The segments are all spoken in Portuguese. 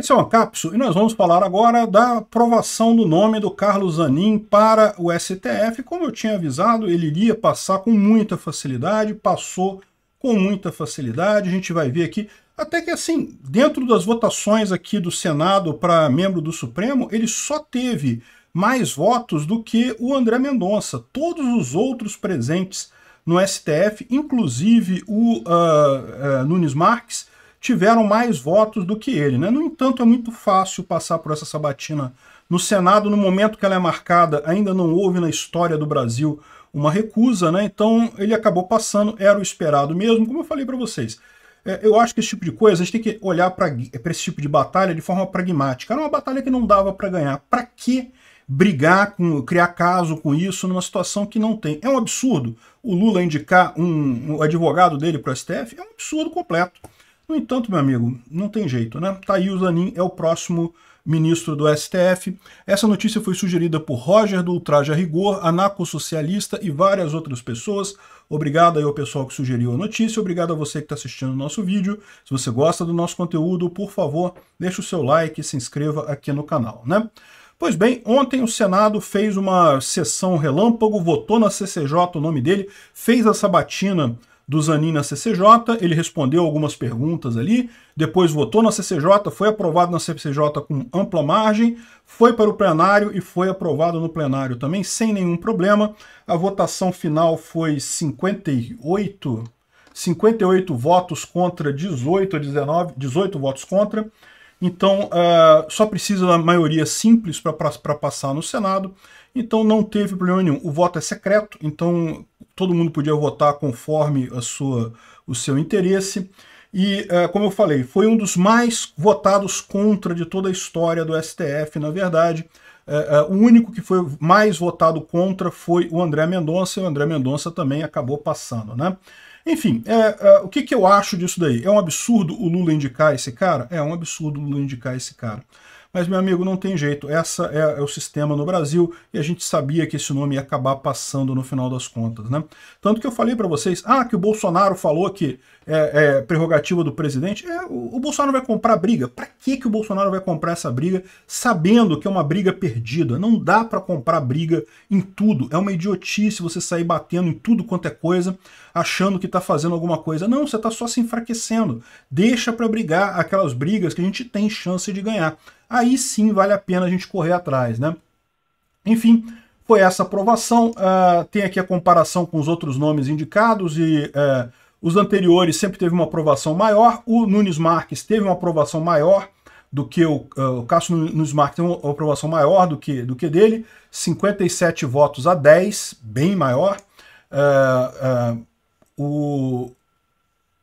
Esse é uma cápsula e nós vamos falar agora da aprovação do nome do Carlos Zanin para o STF. Como eu tinha avisado, ele iria passar com muita facilidade, passou com muita facilidade. A gente vai ver aqui, até que assim, dentro das votações aqui do Senado para membro do Supremo, ele só teve mais votos do que o André Mendonça. Todos os outros presentes no STF, inclusive o uh, uh, Nunes Marques, tiveram mais votos do que ele. Né? No entanto, é muito fácil passar por essa sabatina no Senado, no momento que ela é marcada, ainda não houve na história do Brasil uma recusa, né? então ele acabou passando, era o esperado mesmo, como eu falei para vocês. É, eu acho que esse tipo de coisa, a gente tem que olhar para esse tipo de batalha de forma pragmática. Era uma batalha que não dava para ganhar. Para que brigar, com, criar caso com isso numa situação que não tem? É um absurdo o Lula indicar um, um advogado dele para o STF? É um absurdo completo. No entanto, meu amigo, não tem jeito, né? Tá aí Zanin é o próximo ministro do STF. Essa notícia foi sugerida por Roger do Ultraje a Rigor, socialista e várias outras pessoas. Obrigado aí ao pessoal que sugeriu a notícia, obrigado a você que está assistindo o nosso vídeo. Se você gosta do nosso conteúdo, por favor, deixe o seu like e se inscreva aqui no canal, né? Pois bem, ontem o Senado fez uma sessão relâmpago, votou na CCJ o nome dele, fez a sabatina do Zanin na CCJ, ele respondeu algumas perguntas ali, depois votou na CCJ, foi aprovado na CCJ com ampla margem, foi para o plenário e foi aprovado no plenário também sem nenhum problema. A votação final foi 58, 58 votos contra 18 a 19, 18 votos contra, então, uh, só precisa da maioria simples para passar no Senado. Então, não teve problema nenhum. O voto é secreto, então todo mundo podia votar conforme a sua, o seu interesse. E, uh, como eu falei, foi um dos mais votados contra de toda a história do STF, na verdade. Uh, o único que foi mais votado contra foi o André Mendonça, e o André Mendonça também acabou passando, né? Enfim, é, é, o que, que eu acho disso daí? É um absurdo o Lula indicar esse cara? É, é um absurdo o Lula indicar esse cara. Mas, meu amigo, não tem jeito. Essa é, é, o sistema no Brasil e a gente sabia que esse nome ia acabar passando no final das contas. Né? Tanto que eu falei para vocês, ah, que o Bolsonaro falou que é, é prerrogativa do presidente. É, o, o, Bolsonaro vai comprar briga. Para que, que o Bolsonaro vai comprar essa briga sabendo que é uma briga perdida? Não dá para comprar briga em tudo. É uma idiotice você sair batendo em tudo quanto é coisa, achando que está fazendo alguma coisa. Não, você está só se enfraquecendo. Deixa para brigar aquelas brigas que a gente tem chance de ganhar aí sim vale a pena a gente correr atrás, né? Enfim, foi essa aprovação. Uh, tem aqui a comparação com os outros nomes indicados e uh, os anteriores sempre teve uma aprovação maior. O Nunes Marques teve uma aprovação maior do que o, uh, o Cássio Nunes Marques teve uma aprovação maior do que, do que dele, 57 votos a 10, bem maior. Uh, o,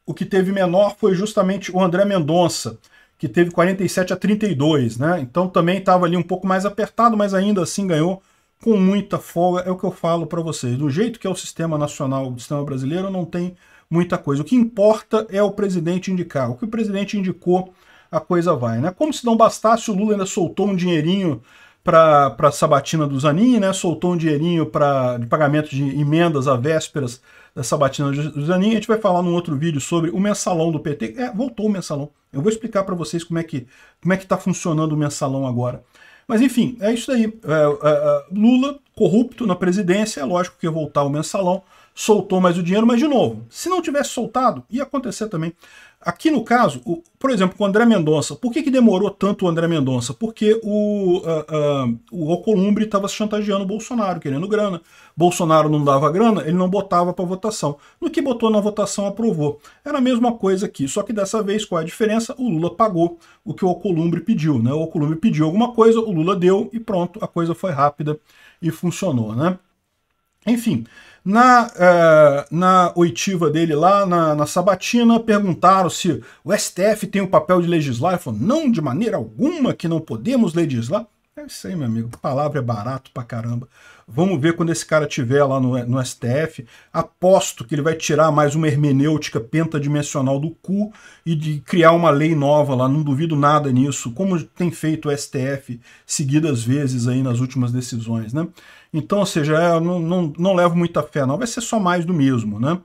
o que teve menor foi justamente o André Mendonça, que teve 47 a 32, né? Então também estava ali um pouco mais apertado, mas ainda assim ganhou com muita folga, é o que eu falo para vocês. Do jeito que é o sistema nacional, o sistema brasileiro, não tem muita coisa. O que importa é o presidente indicar. O que o presidente indicou, a coisa vai, né? Como se não bastasse, o Lula ainda soltou um dinheirinho para a sabatina do Zanin, né? soltou um dinheirinho para de pagamento de emendas à vésperas da sabatina do Zanin. A gente vai falar num outro vídeo sobre o mensalão do PT. É, voltou o mensalão. Eu vou explicar para vocês como é que como é que está funcionando o mensalão agora. Mas enfim, é isso aí. É, é, é, Lula corrupto na presidência, é lógico que ia voltar o mensalão soltou mais o dinheiro, mas de novo, se não tivesse soltado, ia acontecer também. Aqui no caso, o, por exemplo, com o André Mendonça, por que, que demorou tanto o André Mendonça? Porque o, uh, uh, o estava chantageando o Bolsonaro, querendo grana. Bolsonaro não dava grana, ele não botava para votação. No que botou na votação, aprovou. Era a mesma coisa aqui, só que dessa vez, qual é a diferença? O Lula pagou o que o Ocolumbre pediu. Né? O Ocolumbre pediu alguma coisa, o Lula deu e pronto, a coisa foi rápida e funcionou. né? Enfim, na, uh, na oitiva dele lá, na, na, sabatina, perguntaram se o STF tem o papel de legislar. Ele falou, não, de maneira alguma que não podemos legislar. É isso aí, meu amigo. Palavra é barato pra caramba. Vamos ver quando esse cara tiver lá no, no STF. Aposto que ele vai tirar mais uma hermenêutica pentadimensional do cu e de criar uma lei nova lá. Não duvido nada nisso, como tem feito o STF seguidas vezes aí nas últimas decisões, né? Então, ou seja, eu não, não, não levo muita fé, não. Vai ser só mais do mesmo, né?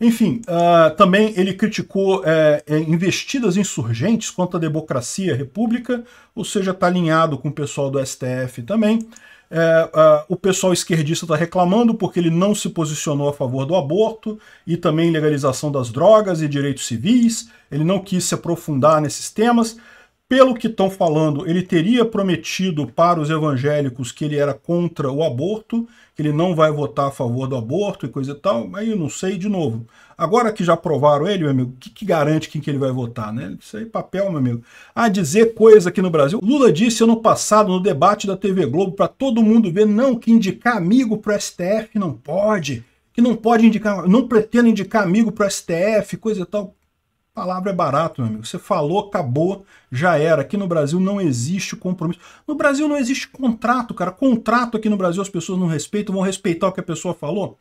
Enfim, uh, também ele criticou é, investidas insurgentes contra a democracia e a república, ou seja, está alinhado com o pessoal do STF também. É, uh, o pessoal esquerdista está reclamando porque ele não se posicionou a favor do aborto e também legalização das drogas e direitos civis. Ele não quis se aprofundar nesses temas. Pelo que estão falando, ele teria prometido para os evangélicos que ele era contra o aborto, que ele não vai votar a favor do aborto e coisa e tal, aí eu não sei de novo. Agora que já provaram ele, meu amigo, o que, que, garante quem que ele vai votar, né? Isso aí é papel, meu amigo. A ah, dizer coisa aqui no Brasil. Lula disse ano passado no debate da TV Globo para todo mundo ver, não, que indicar amigo para o STF não pode, que não pode indicar, não pretendo indicar amigo para o STF, coisa e tal. Palavra é barato, meu amigo. Você falou, acabou, já era. Aqui no Brasil não existe compromisso. No Brasil não existe contrato, cara. Contrato aqui no Brasil as pessoas não respeitam, vão respeitar o que a pessoa falou.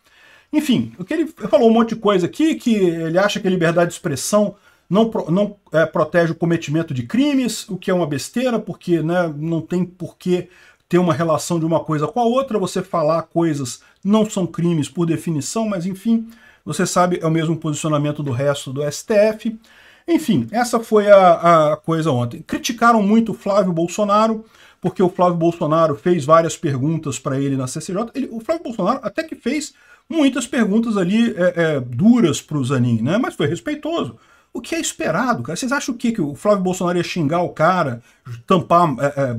Enfim, o que ele falou um monte de coisa aqui, que ele acha que a é liberdade de expressão não, não é, protege o cometimento de crimes, o que é uma besteira, porque né, não tem porquê ter uma relação de uma coisa com a outra. Você falar coisas não são crimes por definição, mas enfim. Você sabe, é o mesmo posicionamento do resto do STF. Enfim, essa foi a, a coisa ontem. Criticaram muito o Flávio Bolsonaro, porque o Flávio Bolsonaro fez várias perguntas para ele na CCJ. Ele, o Flávio Bolsonaro até que fez muitas perguntas ali é, é, duras para o Zanin, né? Mas foi respeitoso. O que é esperado, cara? Vocês acham o quê? Que o Flávio Bolsonaro ia xingar o cara, tampar é, é, é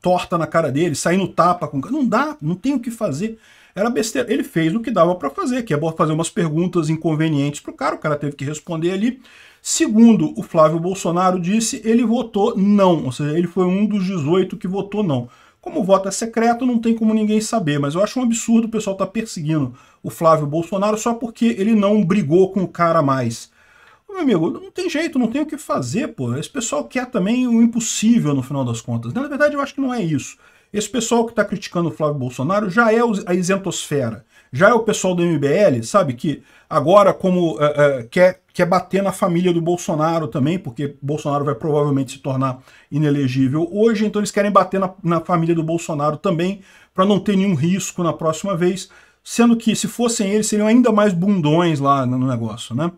torta na cara dele, sair no tapa com o cara? Não dá, não tem o que fazer. Era besteira. Ele fez o que dava para fazer, que é fazer umas perguntas inconvenientes pro cara, o cara teve que responder ali. Segundo o Flávio Bolsonaro disse, ele votou não, ou seja, ele foi um dos 18 que votou não. Como o voto é secreto, não tem como ninguém saber, mas eu acho um absurdo o pessoal estar tá perseguindo o Flávio Bolsonaro só porque ele não brigou com o cara mais. Meu amigo, não tem jeito, não tem o que fazer, pô. Esse pessoal quer também o impossível no final das contas. Né? Na verdade, eu acho que não é isso. Esse pessoal que está criticando o Flávio Bolsonaro já é a isentosfera. Já é o pessoal do MBL, sabe, que agora como uh, uh, quer, quer bater na família do Bolsonaro também, porque Bolsonaro vai provavelmente se tornar inelegível hoje, então eles querem bater na, na família do Bolsonaro também, para não ter nenhum risco na próxima vez, sendo que se fossem eles, seriam ainda mais bundões lá no negócio, né?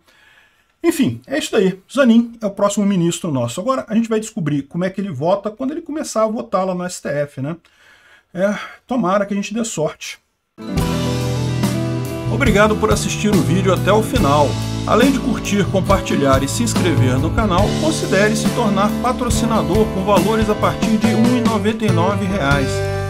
Enfim, é isso daí. Zanin é o próximo ministro nosso. Agora a gente vai descobrir como é que ele vota quando ele começar a votar lá no STF, né? É, tomara que a gente dê sorte. Obrigado por assistir o vídeo até o final. Além de curtir, compartilhar e se inscrever no canal, considere se tornar patrocinador com valores a partir de R$ 1,99